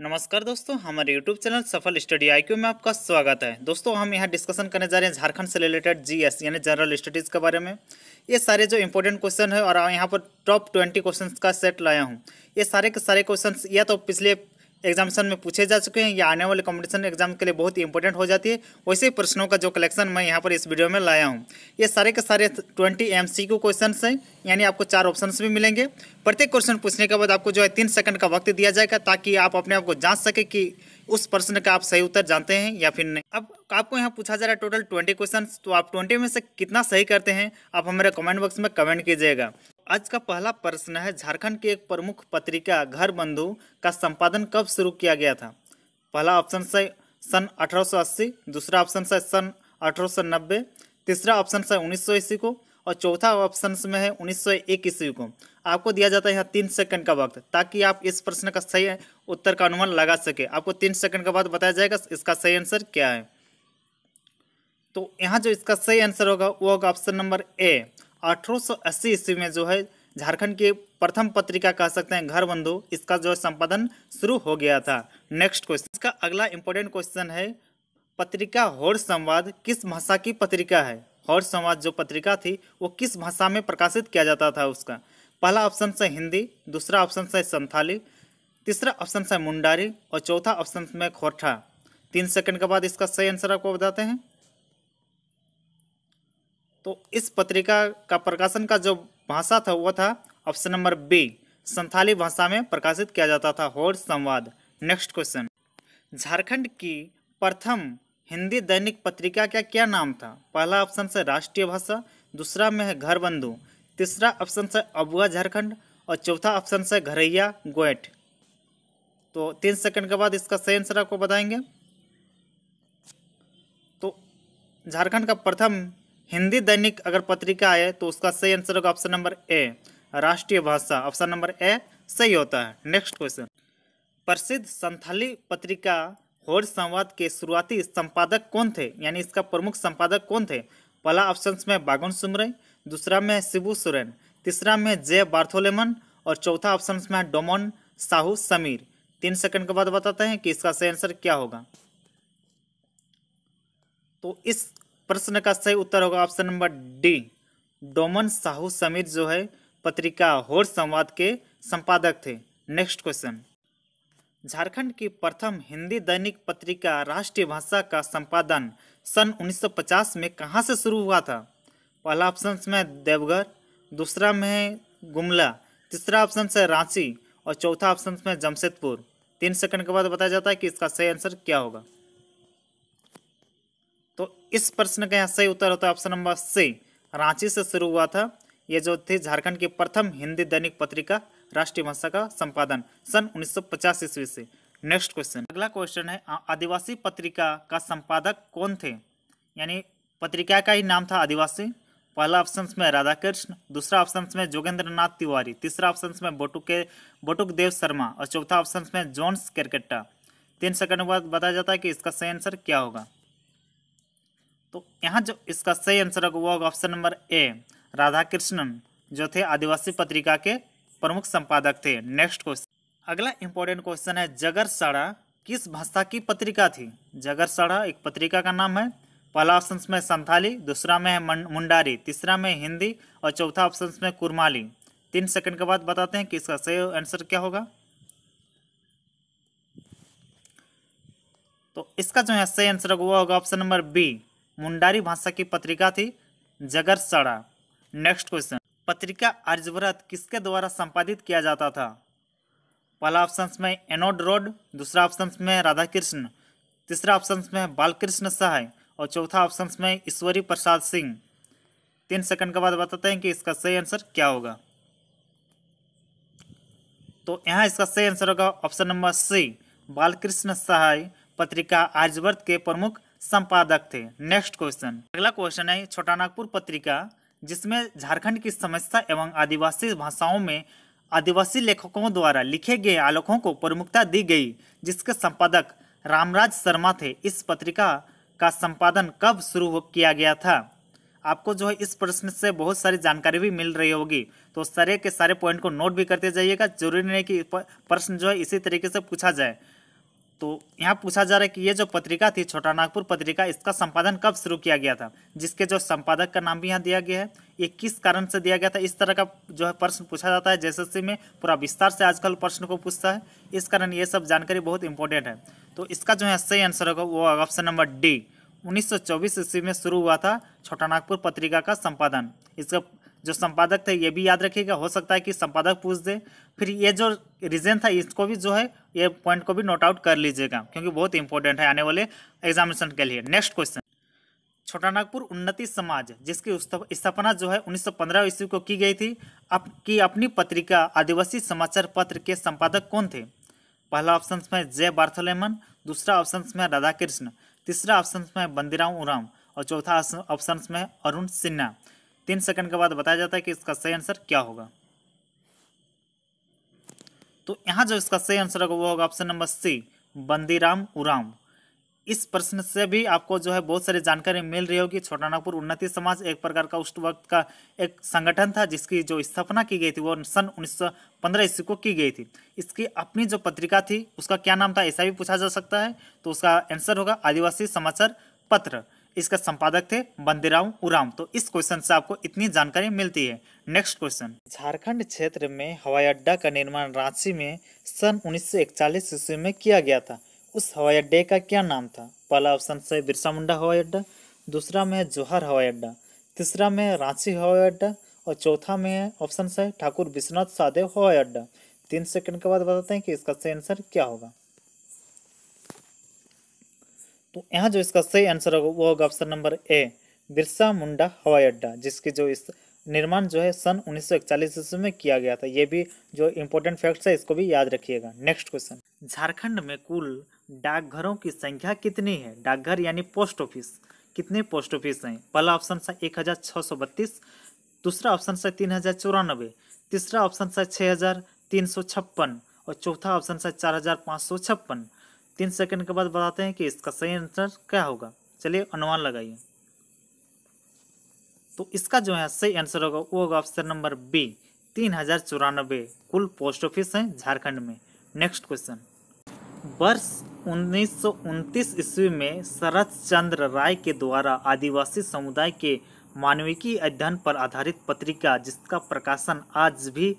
नमस्कार दोस्तों हमारे YouTube channel Safal study IQ में आपका स्वागत है दोस्तों हम यहाँ डिस्कशन करने जा रहे हैं झारखंड से रिलेटेड जीएस यानी जनरल स्टडीज़ के बारे में ये सारे जो इंपॉर्टेंट क्वेश्चन है और यहाँ पर टॉप ट्वेंटी क्वेश्चन का सेट लाया हूँ ये सारे के सारे क्वेश्चन या तो पिछले एग्जामिशन में पूछे जा चुके हैं या आने वाले कॉम्पिटिशन एग्जाम के लिए बहुत ही इंपॉर्टेंट हो जाती है वैसे प्रश्नों का जो कलेक्शन मैं यहाँ पर इस वीडियो में लाया हूँ ये सारे के सारे ट्वेंटी एम सी क्वेश्चन हैं यानी आपको चार ऑप्शन भी मिलेंगे प्रत्येक क्वेश्चन पूछने के बाद आपको जो है तीन सेकंड का वक्त दिया जाएगा ताकि आप अपने आप को जांच सके कि उस प्रश्न का आप सही उत्तर जानते हैं या फिर नहीं अब आपको यहाँ पूछा जा रहा है टोटल ट्वेंटी क्वेश्चन तो आप ट्वेंटी में से कितना सही करते हैं आप हमारे कमेंट बॉक्स में कमेंट कीजिएगा आज का पहला प्रश्न है झारखंड की एक प्रमुख पत्रिका घर बंधु का संपादन कब शुरू किया गया था पहला ऑप्शन से सन 1880 दूसरा ऑप्शन से सन 1890 तीसरा ऑप्शन से उन्नीस ईस्वी को और चौथा ऑप्शन में है 1901 ईस्वी को आपको दिया जाता है यहाँ तीन सेकंड का वक्त ताकि आप इस प्रश्न का सही उत्तर का अनुमान लगा सके आपको तीन सेकंड के बाद बताया जाएगा इसका सही आंसर क्या है तो यहाँ जो इसका सही आंसर होगा वो होगा ऑप्शन नंबर ए 1880 ईस्वी में जो है झारखंड के प्रथम पत्रिका कह सकते हैं घर बंधु इसका जो संपादन शुरू हो गया था नेक्स्ट क्वेश्चन इसका अगला इंपॉर्टेंट क्वेश्चन है पत्रिका होर संवाद किस भाषा की पत्रिका है हौर संवाद जो पत्रिका थी वो किस भाषा में प्रकाशित किया जाता था उसका पहला ऑप्शन से हिंदी दूसरा ऑप्शन से संथाली तीसरा ऑप्शन से मुंडारी और चौथा ऑप्शन में खोरठा तीन सेकंड के बाद इसका सही आंसर आपको बताते हैं तो इस पत्रिका का प्रकाशन का जो भाषा था वह था ऑप्शन नंबर बी संथाली भाषा में प्रकाशित किया जाता था होर संवाद नेक्स्ट क्वेश्चन झारखंड की प्रथम हिंदी दैनिक पत्रिका का क्या नाम था पहला ऑप्शन से राष्ट्रीय भाषा दूसरा में है घर बंधु तीसरा ऑप्शन से अबुआ झारखंड और चौथा ऑप्शन से घरैया गोएट तो तीन सेकंड के बाद इसका सही आंसर आपको बताएंगे तो झारखंड का प्रथम हिंदी दैनिक अगर पत्रिका है तो उसका सही आंसर होगा ऑप्शन नंबर ए राष्ट्रीय भाषा ऑप्शन नंबर ए सही होता है नेक्स्ट क्वेश्चन प्रसिद्ध संथाली पत्रिका होर संवाद के शुरुआती संपादक कौन थे यानी इसका प्रमुख संपादक कौन थे पहला ऑप्शन में बागुन सुमरे दूसरा में शिबू सोरेन तीसरा में जय बार्थोलेमन और चौथा ऑप्शन में डोमोन साहू समीर तीन सेकंड के बाद बताते हैं कि इसका सही आंसर क्या होगा तो इस प्रश्न का सही उत्तर होगा option number D Doman Sahu Samir जो है पत्रिका होर संवाद के संपादक थे नेक्स्ट क्वेश्चन झारखंड की प्रथम हिंदी दैनिक पत्रिका राष्ट्रीय भाषा का संपादन सन 1950 में कहां से शुरू हुआ था पहला ऑप्शन में देवघर दूसरा में गुमला तीसरा ऑप्शन से रांची और चौथा ऑप्शन में जमशेदपुर तीन सेकंड के बाद बताया जाता है कि इसका सही आंसर क्या होगा तो इस प्रश्न का यहाँ सही उत्तर होता तो है ऑप्शन नंबर सी रांची से शुरू हुआ था ये जो थी झारखंड की प्रथम हिंदी दैनिक पत्रिका राष्ट्रीय भाषा का संपादन सन उन्नीस ईस्वी से नेक्स्ट क्वेश्चन अगला क्वेश्चन है आदिवासी पत्रिका का संपादक कौन थे यानी पत्रिका का ही नाम था आदिवासी पहला ऑप्शन में राधा कृष्ण दूसरा ऑप्शन में जोगेंद्र नाथ तिवारी तीसरा ऑप्शन में बोटुके के बोटुक देव शर्मा और चौथा ऑप्शन में जॉन्स केरकेट्टा तीन सेकंड के बाद बताया जाता है कि इसका सही आंसर क्या होगा तो यहाँ जो इसका सही आंसर होगा वो होगा option number A Radha Krishnan जो थे आदिवासी पत्रिका के प्रमुख संपादक थे नेक्स्ट क्वेश्चन अगला इंपॉर्टेंट क्वेश्चन है जगर साड़ा किस भाषा की पत्रिका थी जगर साड़ा एक पत्रिका का नाम है पहला ऑप्शन में संथाली दूसरा में है मुंडारी तीसरा में हिंदी और चौथा ऑप्शन में कुरमाली तीन सेकंड के बाद बताते हैं कि इसका सही आंसर क्या होगा तो इसका जो है सही आंसर होगा होगा ऑप्शन नंबर बी मुंडारी भाषा की पत्रिका थी जगर सड़ा नेक्स्ट क्वेश्चन पत्रिका आर्यव्रत किसके द्वारा संपादित किया जाता था पहला ऑप्शन में एनोड रोड दूसरा ऑप्शन में राधा कृष्ण तीसरा ऑप्शन में बालकृष्ण सहाय और चौथा ऑप्शन में ईश्वरी प्रसाद सिंह तीन सेकंड के बाद बताते हैं कि इसका सही आंसर क्या होगा तो यहाँ इसका सही आंसर होगा option number C Balkrishna Sahay पत्रिका आर्यव्रत के प्रमुख संपादक थे नेक्स्ट क्वेश्चन अगला क्वेश्चन है छोटा नागपुर पत्रिका जिसमें झारखंड की समस्या एवं आदिवासी भाषाओं में आदिवासी लेखकों द्वारा लिखे गए आलोकों को प्रमुखता दी गई जिसके संपादक रामराज शर्मा थे इस पत्रिका का संपादन कब शुरू किया गया था आपको जो है इस प्रश्न से बहुत सारी जानकारी भी मिल रही होगी तो सारे के सारे पॉइंट को नोट भी करते जाइएगा जरूरी नहीं कि प्रश्न जो है इसी तरीके से पूछा जाए तो यहाँ पूछा जा रहा है कि ये जो पत्रिका थी छोटा नागपुर पत्रिका इसका संपादन कब शुरू किया गया था जिसके जो संपादक का नाम भी यहाँ दिया गया है ये किस कारण से दिया गया था इस तरह का जो है प्रश्न पूछा जाता है जैसे में पूरा विस्तार से आजकल प्रश्न को पूछता है इस कारण ये सब जानकारी बहुत इंपॉर्टेंट है तो इसका जो है सही आंसर होगा वो ऑप्शन नंबर डी उन्नीस सौ में शुरू हुआ था छोटा नागपुर पत्रिका का संपादन इसका जो संपादक थे ये भी याद रखिएगा हो सकता है कि संपादक पूछ दे फिर ये जो रीजन था इसको भी जो है ये पॉइंट को भी नोट आउट कर लीजिएगा क्योंकि बहुत इंपॉर्टेंट है आने वाले एग्जामिनेशन के लिए नेक्स्ट क्वेश्चन छोटा नागपुर उन्नति समाज जिसकी स्थापना जो है 1915 ईस्वी को की गई थी अब की अपनी पत्रिका आदिवासी समाचार पत्र के संपादक कौन थे पहला ऑप्शन में जय बार्थोलेमन दूसरा ऑप्शन में राधा कृष्ण तीसरा ऑप्शन में बंदीराम उराम और चौथा ऑप्शन में अरुण सिन्हा तीन सेकंड के बाद बताया जाता है कि इसका सही आंसर क्या होगा तो यहाँ जो इसका सही आंसर होगा वो होगा ऑप्शन नंबर सी बंदीराम उराम इस प्रश्न से भी आपको जो है बहुत सारी जानकारी मिल रही होगी छोटा नागपुर उन्नति समाज एक प्रकार का उस वक्त का एक संगठन था जिसकी जो स्थापना की गई थी वो सन 1915 ईस्वी को की गई थी इसकी अपनी जो पत्रिका थी उसका क्या नाम था ऐसा भी पूछा जा सकता है तो उसका आंसर होगा आदिवासी समाचार पत्र इसका संपादक थे बंदेराव उराम तो इस क्वेश्चन से आपको इतनी जानकारी मिलती है नेक्स्ट क्वेश्चन झारखंड क्षेत्र में हवाई अड्डा का निर्माण रांची में सन उन्नीस सौ ईस्वी में किया गया था उस हवाई अड्डे का क्या नाम था पहला ऑप्शन से बिरसा मुंडा हवाई अड्डा दूसरा में जोहर हवाई अड्डा तीसरा में रांची हवाई अड्डा और चौथा में है ऑप्शन से ठाकुर विश्वनाथ सादेव हवाई अड्डा तीन सेकंड के बाद बताते हैं कि इसका सही आंसर क्या होगा तो यहाँ जो इसका सही आंसर होगा वो होगा option number A Birsa Munda हवाई अड्डा जिसकी जो इस निर्माण जो है सन उन्नीस ईस्वी में किया गया था ये भी जो इम्पोर्टेंट फैक्ट है इसको भी याद रखिएगा नेक्स्ट क्वेश्चन झारखंड में कुल डाकघरों की संख्या कितनी है डाकघर यानी पोस्ट ऑफिस कितने पोस्ट ऑफिस हैं पहला ऑप्शन सा एक दूसरा ऑप्शन सा तीन हज़ार चौरानबे तीसरा ऑप्शन सा छः और चौथा ऑप्शन सा चार तीन सेकंड के बाद बताते हैं कि इसका सही आंसर क्या होगा चलिए अनुमान लगाइए तो इसका जो है सही आंसर होगा वो होगा ऑप्शन नंबर बी तीन हज़ार चौरानबे कुल पोस्ट ऑफिस हैं झारखंड में नेक्स्ट क्वेश्चन वर्ष उन्नीस ईस्वी में शरद चंद्र राय के द्वारा आदिवासी समुदाय के मानविकी अध्ययन पर आधारित पत्रिका जिसका प्रकाशन आज भी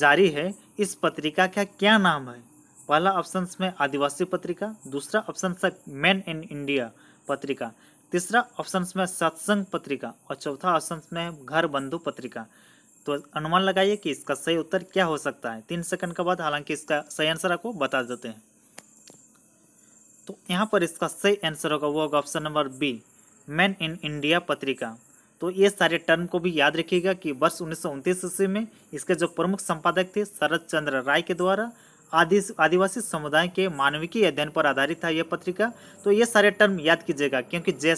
जारी है इस पत्रिका का क्या नाम है पहला ऑप्शन में आदिवासी पत्रिका दूसरा ऑप्शन है मैन इन इंडिया पत्रिका तीसरा ऑप्शन में सत्संग पत्रिका और चौथा ऑप्शन में घर बंधु पत्रिका तो अनुमान लगाइए कि इसका सही उत्तर क्या हो सकता है तीन सेकंड के बाद हालांकि इसका सही आंसर आपको बता देते हैं तो यहाँ पर इसका सही आंसर होगा वो होगा option number B man in India पत्रिका तो ये सारे टर्म को भी याद रखिएगा कि वर्ष उन्नीस ईस्वी में इसके जो प्रमुख संपादक थे शरद चंद्र राय के द्वारा आदिवासी समुदाय के मानविकी अध्ययन पर आधारित था यह पत्रिका तो ये सारे टर्म याद कीजिएगा क्योंकि जे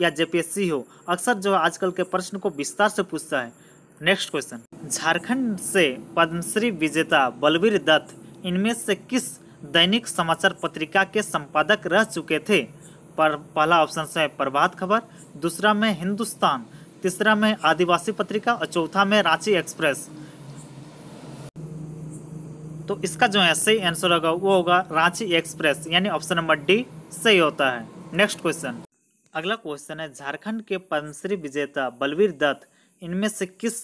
या जेपीएससी हो अक्सर जो आजकल के प्रश्न को विस्तार से पूछता है नेक्स्ट क्वेश्चन झारखंड से पद्मश्री विजेता बलबीर दत्त इनमें से किस दैनिक समाचार पत्रिका के संपादक रह चुके थे पर पहला ऑप्शन है प्रभात खबर दूसरा में हिंदुस्तान तीसरा में आदिवासी पत्रिका और चौथा में रांची एक्सप्रेस तो इसका जो है सही आंसर होगा वो होगा रांची एक्सप्रेस यानी ऑप्शन नंबर डी सही होता है नेक्स्ट क्वेश्चन अगला क्वेश्चन है झारखंड के पद्मश्री विजेता बलवीर दत्त इनमें से किस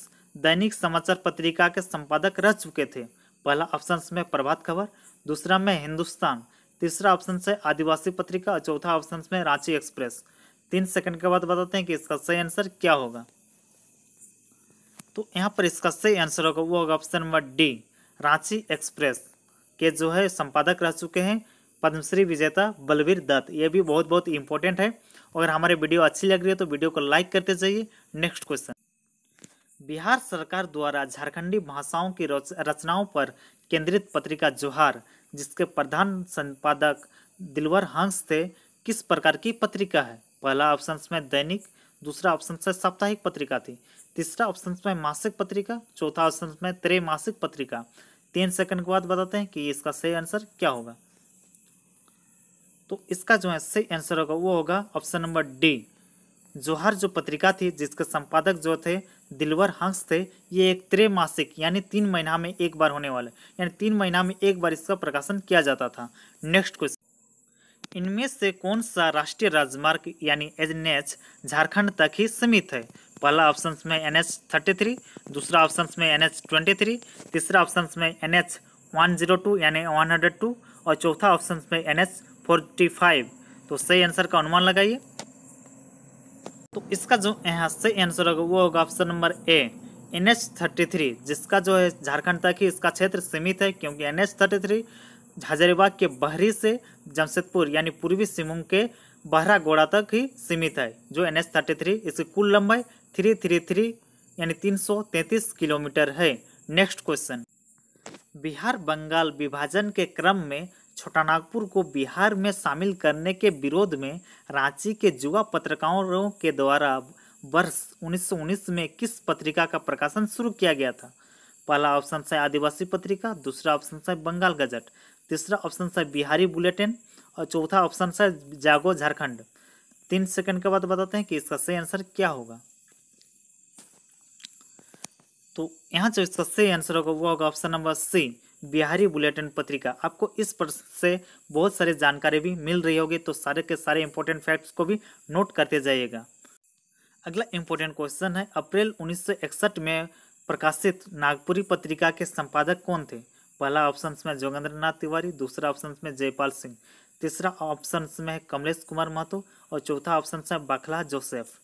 दैनिक समाचार पत्रिका के संपादक रह चुके थे पहला ऑप्शन में प्रभात खबर दूसरा में हिंदुस्तान तीसरा ऑप्शन है आदिवासी पत्रिका और चौथा ऑप्शन में रांची एक्सप्रेस तीन सेकंड के बाद बताते हैं कि इसका सही आंसर क्या होगा तो यहाँ पर इसका सही आंसर होगा वो होगा option number D Ranchi express के जो है संपादक रह चुके हैं पद्मश्री विजेता बलवीर दत्त ये भी बहुत बहुत इंपॉर्टेंट है अगर हमारे वीडियो अच्छी लग रही है तो वीडियो को लाइक करते जाइए नेक्स्ट क्वेश्चन बिहार सरकार द्वारा झारखंडी भाषाओं की रचनाओं पर केंद्रित पत्रिका जोहार जिसके प्रधान संपादक दिलवर हंस थे किस प्रकार की पत्रिका है पहला ऑप्शन में दैनिक दूसरा ऑप्शन से साप्ताहिक पत्रिका थी तीसरा ऑप्शन में मासिक पत्रिका चौथा ऑप्शन में त्रैमासिक पत्रिका तीन सेकंड के बाद बताते हैं कि इसका सही आंसर क्या होगा तो इसका जो है सही आंसर होगा वो होगा ऑप्शन नंबर डी जोहर जो पत्रिका थी जिसके संपादक जो थे दिलवर हंस थे ये एक त्रैमासिक यानी तीन महीना में एक बार होने वाले यानी तीन महीना में एक बार इसका प्रकाशन किया जाता था नेक्स्ट क्वेश्चन इनमें से कौन सा राष्ट्रीय राजमार्ग यानी एजनेच झारखंड तक ही सीमित है पहला ऑप्शन में एन एच थर्टी थ्री दूसरा ऑप्शन में एन एच ट्वेंटी थ्री तीसरा ऑप्शन में N H one zero two यानी वन हंड्रेड टू और चौथा ऑप्शन में एन एच फोर्टी फाइव तो सही आंसर का अनुमान लगाइए तो इसका जो यहाँ सही आंसर होगा वो होगा option number A N H thirty three जिसका जो है झारखंड तक ही इसका क्षेत्र सीमित है क्योंकि N H thirty three Hazaribagh के बहरी से जमशेदपुर यानी पूर्वी सिमुंग के बहरा गोड़ा तक ही सीमित है जो एन एच थर्टी थ्री इसकी कुल लंबाई थ्री थ्री थ्री यानी तीन सौ तैंतीस किलोमीटर है नेक्स्ट क्वेश्चन बिहार बंगाल विभाजन के क्रम में छोटा नागपुर को बिहार में शामिल करने के विरोध में रांची के जुआ पत्रकारों के द्वारा वर्ष 1919 में किस पत्रिका का प्रकाशन शुरू किया गया था पहला ऑप्शन है आदिवासी पत्रिका दूसरा ऑप्शन है बंगाल गजट तीसरा ऑप्शन है बिहारी बुलेटिन और चौथा ऑप्शन है जागो झारखंड तीन सेकंड के बाद बताते हैं कि इसका सही आंसर क्या होगा तो यहाँ जो इसका सही आंसर होगा वो होगा option number C Bihari bulletin पत्रिका आपको इस पर से बहुत सारी जानकारी भी मिल रही होगी तो सारे के सारे इंपॉर्टेंट फैक्ट्स को भी नोट करते जाइएगा अगला इम्पोर्टेंट क्वेश्चन है अप्रैल 1961 में प्रकाशित नागपुरी पत्रिका के संपादक कौन थे पहला ऑप्शन में जोगेंद्र नाथ तिवारी दूसरा ऑप्शन में जयपाल सिंह तीसरा ऑप्शन में है कमलेश कुमार महतो और चौथा ऑप्शन है बाखला जोसेफ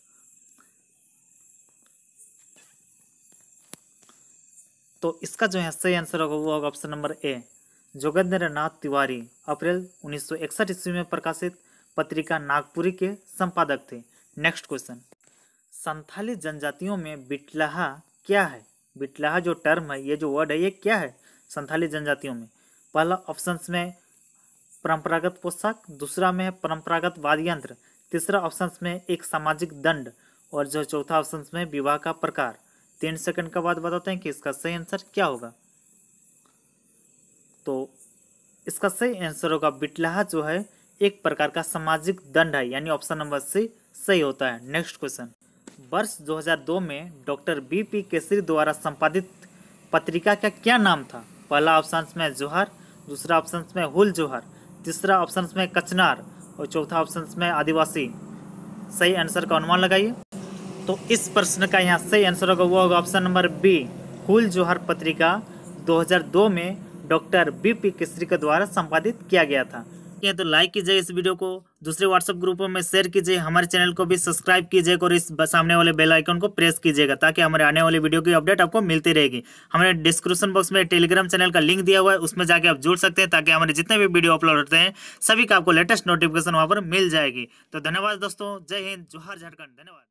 तो इसका जो है सही आंसर होगा वो होगा option number A Jogendra Nath Tiwari अप्रैल उन्नीस ईस्वी में प्रकाशित पत्रिका नागपुरी के संपादक थे नेक्स्ट क्वेश्चन संथाली जनजातियों में बिटलाहा क्या है बिटलाहा जो टर्म है ये जो वर्ड है ये क्या है संथाली जनजातियों में पहला ऑप्शन में परंपरागत पोशाक दूसरा में परंपरागत वाद्य यंत्र तीसरा ऑप्शन में एक सामाजिक दंड और जो चौथा ऑप्शन में विवाह का प्रकार तीन सेकंड के बाद बताते हैं कि इसका सही आंसर क्या होगा तो इसका सही आंसर होगा बिटलाहा जो है एक प्रकार का सामाजिक दंड है यानी ऑप्शन नंबर सी सही होता है नेक्स्ट क्वेश्चन वर्ष 2002 में डॉक्टर बी पी केसरी द्वारा संपादित पत्रिका का क्या नाम था पहला ऑप्शन में जोहर दूसरा ऑप्शन में हुल जोहर तीसरा ऑप्शन में कचनार और चौथा ऑप्शन में आदिवासी सही आंसर का अनुमान लगाइए तो इस प्रश्न का यहाँ सही आंसर होगा वो होगा option number B Hul Johar पत्रिका 2002 में डॉक्टर बी पी केसरी के द्वारा संपादित किया गया था ठीक है तो लाइक कीजिए इस वीडियो को दूसरे व्हाट्सएप ग्रुपों में शेयर कीजिए हमारे चैनल को भी सब्सक्राइब कीजिएगा और इस सामने वाले बेल आइकन को प्रेस कीजिएगा ताकि हमारे आने वाले वीडियो की अपडेट आपको मिलती रहेगी हमारे डिस्क्रिप्शन बॉक्स में टेलीग्राम चैनल का लिंक दिया हुआ है उसमें जाके आप जुड़ सकते हैं ताकि हमारे जितने भी वीडियो अपलोड होते हैं सभी का आपको लेटेस्ट नोटिफिकेशन वहाँ पर मिल जाएगी तो धन्यवाद दोस्तों जय हिंद जोहर झारखंड धन्यवाद